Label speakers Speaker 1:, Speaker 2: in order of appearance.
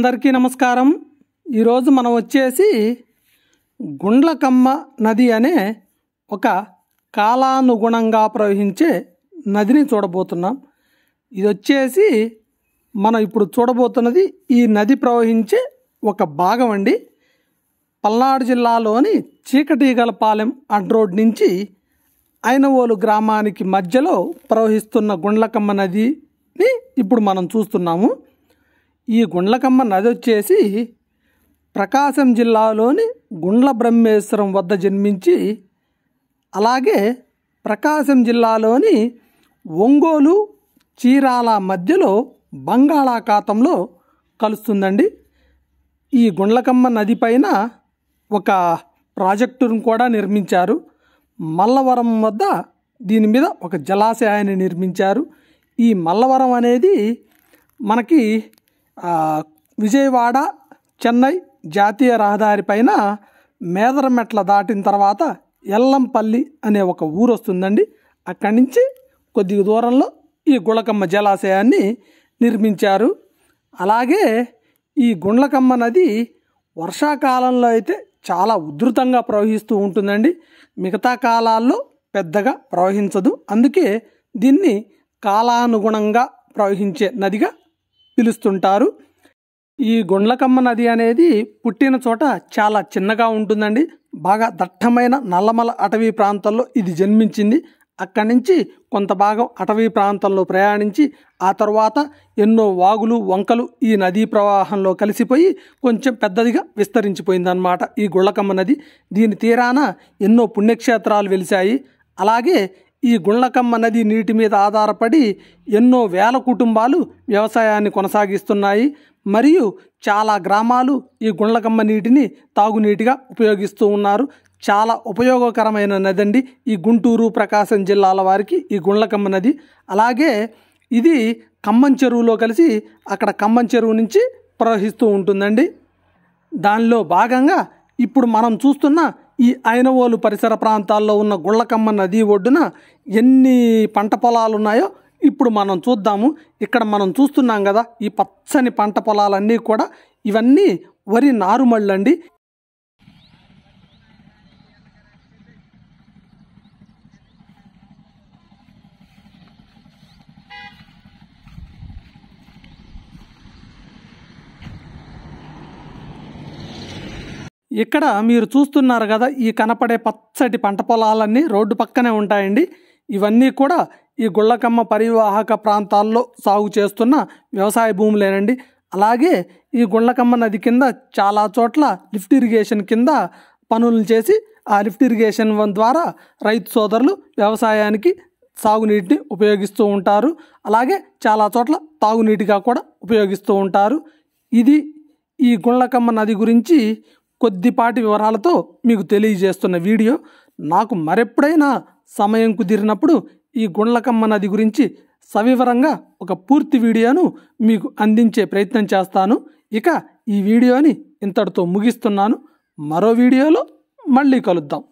Speaker 1: అందరికీ నమస్కారం ఈరోజు మనం వచ్చేసి గుండ్లకమ్మ నది అనే ఒక కాలానుగుణంగా ప్రవహించే నదిని చూడబోతున్నాం ఇది వచ్చేసి మనం ఇప్పుడు చూడబోతున్నది ఈ నది ప్రవహించే ఒక భాగం అండి పల్నాడు జిల్లాలోని చీకటిగలపాలెం అడ్రోడ్ నుంచి అయినవోలు గ్రామానికి మధ్యలో ప్రవహిస్తున్న గుండ్లకమ్మ నదిని ఇప్పుడు మనం చూస్తున్నాము ఈ గుండ్లకమ్మ నది వచ్చేసి ప్రకాశం జిల్లాలోని గుండ్ల బ్రహ్మేశ్వరం వద్ద జన్మించి అలాగే ప్రకాశం జిల్లాలోని ఒంగోలు చీరాల మధ్యలో బంగాళాఖాతంలో కలుస్తుందండి ఈ గుండ్లకమ్మ నది పైన ఒక ప్రాజెక్టును కూడా నిర్మించారు మల్లవరం వద్ద దీని మీద ఒక జలాశయాన్ని నిర్మించారు ఈ మల్లవరం అనేది మనకి విజయవాడ చెన్నై జాతీయ రహదారి పైన మేదరమెట్ల దాటిన తర్వాత ఎల్లంపల్లి అనే ఒక ఊరు వస్తుందండి అక్కడి నుంచి కొద్ది దూరంలో ఈ గుళకమ్మ జలాశయాన్ని నిర్మించారు అలాగే ఈ గుండ్లకమ్మ నది వర్షాకాలంలో అయితే చాలా ఉధృతంగా ప్రవహిస్తూ ఉంటుందండి మిగతా కాలాల్లో పెద్దగా ప్రవహించదు అందుకే దీన్ని కాలానుగుణంగా ప్రవహించే నదిగా పిలుస్తుంటారు ఈ గుండ్లకమ్మ నది అనేది పుట్టిన చోట చాలా చిన్నగా ఉంటుందండి బాగా దట్టమైన నల్లమల అటవీ ప్రాంతంలో ఇది జన్మించింది అక్కడి నుంచి కొంత భాగం అటవీ ప్రాంతంలో ప్రయాణించి ఆ తర్వాత ఎన్నో వాగులు వంకలు ఈ నదీ ప్రవాహంలో కలిసిపోయి కొంచెం పెద్దదిగా విస్తరించిపోయిందన్నమాట ఈ గుళ్ళకమ్మ నది దీని తీరాన ఎన్నో పుణ్యక్షేత్రాలు వెలిశాయి అలాగే ఈ గుండ్లకమ్మ నది నీటి మీద ఆధారపడి ఎన్నో వేల కుటుంబాలు వ్యవసాయాన్ని కొనసాగిస్తున్నాయి మరియు చాలా గ్రామాలు ఈ గుండ్లకమ్మ నీటిని తాగునీటిగా ఉపయోగిస్తూ ఉన్నారు చాలా ఉపయోగకరమైన నది అండి ఈ గుంటూరు ప్రకాశం జిల్లాల వారికి ఈ గుండ్లకమ్మ నది అలాగే ఇది ఖమ్మం చెరువులో కలిసి అక్కడ ఖమ్మం చెరువు నుంచి ప్రవహిస్తూ ఉంటుందండి దానిలో భాగంగా ఇప్పుడు మనం చూస్తున్న ఈ అయినవోలు పరిసర ప్రాంతాల్లో ఉన్న గుళ్ళకమ్మ నది ఒడ్డున ఎన్ని పంట పొలాలు ఉన్నాయో ఇప్పుడు మనం చూద్దాము ఇక్కడ మనం చూస్తున్నాం కదా ఈ పచ్చని పంట పొలాలన్నీ కూడా ఇవన్నీ వరి నారుమళ్ళండి ఇక్కడ మీరు చూస్తున్నారు కదా ఈ కనపడే పచ్చటి పంట పొలాలన్నీ రోడ్డు పక్కనే ఉంటాయండి ఇవన్నీ కూడా ఈ గుళ్ళకమ్మ పరివాహక ప్రాంతాల్లో సాగు చేస్తున్న వ్యవసాయ భూములేనండి అలాగే ఈ గుళ్ళకమ్మ నది కింద చాలా చోట్ల లిఫ్ట్ ఇరిగేషన్ కింద పనులు చేసి ఆ లిఫ్ట్ ఇరిగేషన్ ద్వారా రైతు సోదరులు వ్యవసాయానికి సాగునీటిని ఉపయోగిస్తూ ఉంటారు అలాగే చాలా చోట్ల తాగునీటిగా కూడా ఉపయోగిస్తూ ఉంటారు ఇది ఈ గుళ్ళకమ్మ నది గురించి కొద్దిపాటి వివరాలతో మీకు తెలియజేస్తున్న వీడియో నాకు మరెప్పుడైనా సమయం కుదిరినప్పుడు ఈ గుండ్లకమ్మ నది గురించి సవివరంగా ఒక పూర్తి వీడియోను మీకు అందించే ప్రయత్నం చేస్తాను ఇక ఈ వీడియోని ఇంతటితో ముగిస్తున్నాను మరో వీడియోలో మళ్ళీ కలుద్దాం